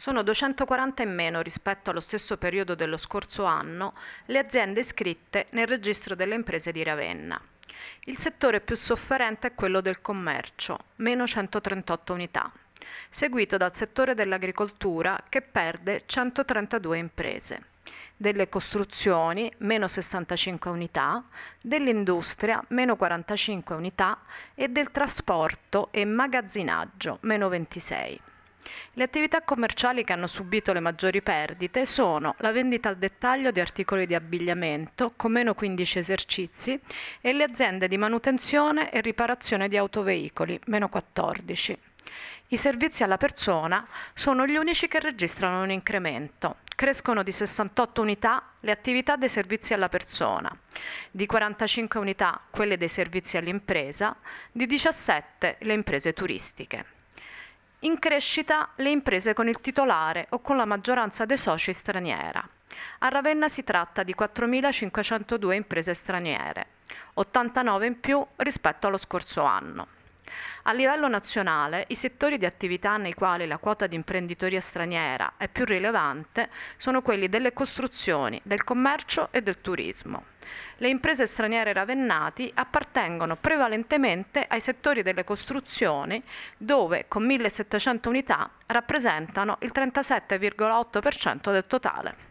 sono 240 in meno rispetto allo stesso periodo dello scorso anno le aziende iscritte nel registro delle imprese di Ravenna. Il settore più sofferente è quello del commercio, meno 138 unità, seguito dal settore dell'agricoltura che perde 132 imprese, delle costruzioni meno 65 unità, dell'industria meno 45 unità e del trasporto e magazzinaggio meno 26. Le attività commerciali che hanno subito le maggiori perdite sono la vendita al dettaglio di articoli di abbigliamento con meno 15 esercizi e le aziende di manutenzione e riparazione di autoveicoli meno 14. I servizi alla persona sono gli unici che registrano un incremento. Crescono di 68 unità le attività dei servizi alla persona, di 45 unità quelle dei servizi all'impresa, di 17 le imprese turistiche in crescita le imprese con il titolare o con la maggioranza dei soci straniera. A Ravenna si tratta di 4.502 imprese straniere, 89 in più rispetto allo scorso anno. A livello nazionale, i settori di attività nei quali la quota di imprenditoria straniera è più rilevante sono quelli delle costruzioni, del commercio e del turismo. Le imprese straniere ravennati appartengono prevalentemente ai settori delle costruzioni, dove con 1700 unità rappresentano il 37,8% del totale.